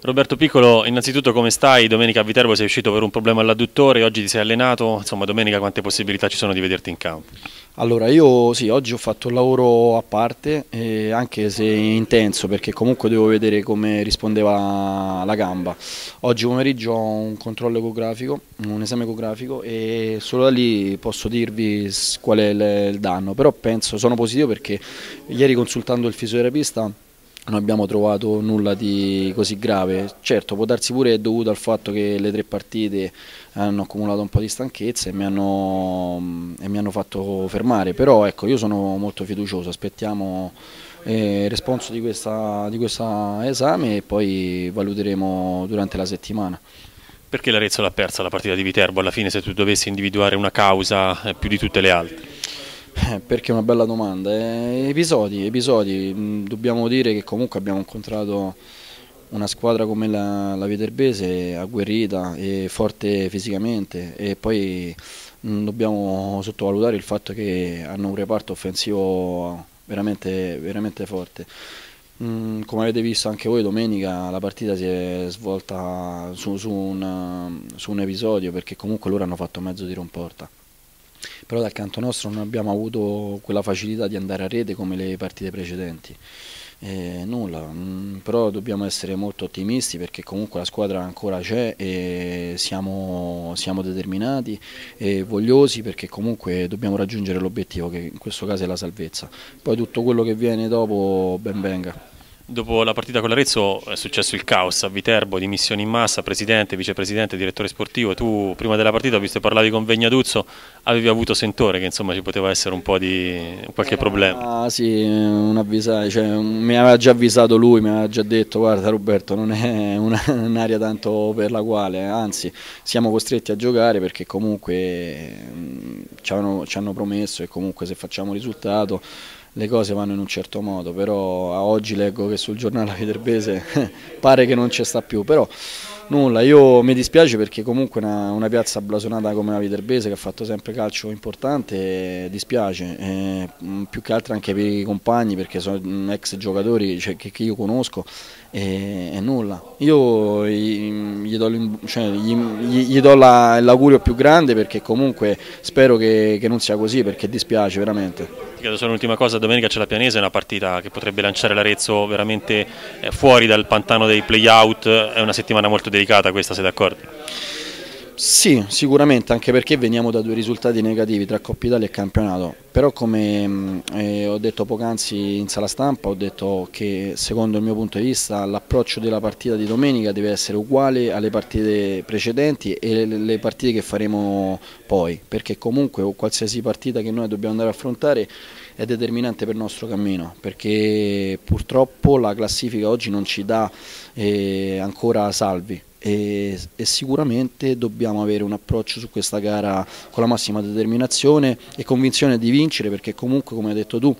Roberto Piccolo, innanzitutto come stai? Domenica a Viterbo sei uscito per un problema all'adduttore, oggi ti sei allenato, insomma domenica quante possibilità ci sono di vederti in campo? Allora io sì, oggi ho fatto un lavoro a parte, eh, anche se intenso perché comunque devo vedere come rispondeva la gamba. Oggi pomeriggio ho un controllo ecografico, un esame ecografico e solo da lì posso dirvi qual è il danno, però penso, sono positivo perché ieri consultando il fisioterapista non abbiamo trovato nulla di così grave. Certo, può darsi pure è dovuto al fatto che le tre partite hanno accumulato un po' di stanchezza e mi hanno, e mi hanno fatto fermare, però ecco, io sono molto fiducioso, aspettiamo eh, il responso di questo esame e poi valuteremo durante la settimana. Perché l'Arezzo l'ha persa la partita di Viterbo alla fine se tu dovessi individuare una causa eh, più di tutte le altre? Eh, perché è una bella domanda. Eh, episodi, episodi. Mm, dobbiamo dire che comunque abbiamo incontrato una squadra come la, la Viterbese agguerrita e forte fisicamente e poi non mm, dobbiamo sottovalutare il fatto che hanno un reparto offensivo veramente, veramente forte. Mm, come avete visto anche voi domenica la partita si è svolta su, su, una, su un episodio perché comunque loro hanno fatto mezzo tiro in porta però dal canto nostro non abbiamo avuto quella facilità di andare a rete come le partite precedenti. Eh, nulla, mm, però dobbiamo essere molto ottimisti perché comunque la squadra ancora c'è e siamo, siamo, determinati e vogliosi perché comunque dobbiamo raggiungere l'obiettivo che in questo caso è la salvezza. Poi tutto quello che viene dopo ben venga. Dopo la partita con l'Arezzo è successo il caos a Viterbo, dimissioni in massa, presidente, vicepresidente, direttore sportivo. Tu prima della partita, visto che parlavi con Vegnaduzzo, avevi avuto sentore che insomma ci poteva essere un po' di qualche era, ah, problema. Ah sì, un avvisare, cioè, mi aveva già avvisato lui, mi aveva già detto guarda Roberto non è un'area tanto per la quale, anzi siamo costretti a giocare perché comunque mh, mm, ci, hanno, ci hanno promesso e comunque se facciamo risultato le cose vanno in un certo modo, però a oggi leggo che sul giornale Viterbese pare che non ci sta più, però nulla, io mi dispiace perché comunque una, una piazza blasonata come la Viterbese che ha fatto sempre calcio importante, dispiace, eh, mm, più che altro anche per i compagni perché sono mm, ex giocatori cioè, che, che, io conosco e, eh, nulla, io gli, do, cioè, gli, do l'augurio la, più grande perché comunque spero che, che non sia così perché dispiace veramente. Chiedo solo un'ultima cosa, domenica c'è la Pianese, è una partita che potrebbe lanciare l'Arezzo veramente eh, fuori dal pantano dei playout, è una settimana molto delicata questa, sei d'accordo? Sì, sicuramente, anche perché veniamo da due risultati negativi tra Coppa Italia e campionato, però come eh, ho detto poc'anzi in sala stampa, ho detto che secondo il mio punto di vista l'approccio della partita di domenica deve essere uguale alle partite precedenti e le, le partite che faremo poi, perché comunque qualsiasi partita che noi dobbiamo andare a affrontare è determinante per il nostro cammino perché purtroppo la classifica oggi non ci dà eh, ancora salvi e, e, sicuramente dobbiamo avere un approccio su questa gara con la massima determinazione e convinzione di vincere perché comunque come hai detto tu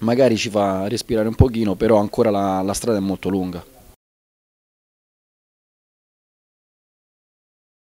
magari ci fa respirare un pochino però ancora la, la strada è molto lunga.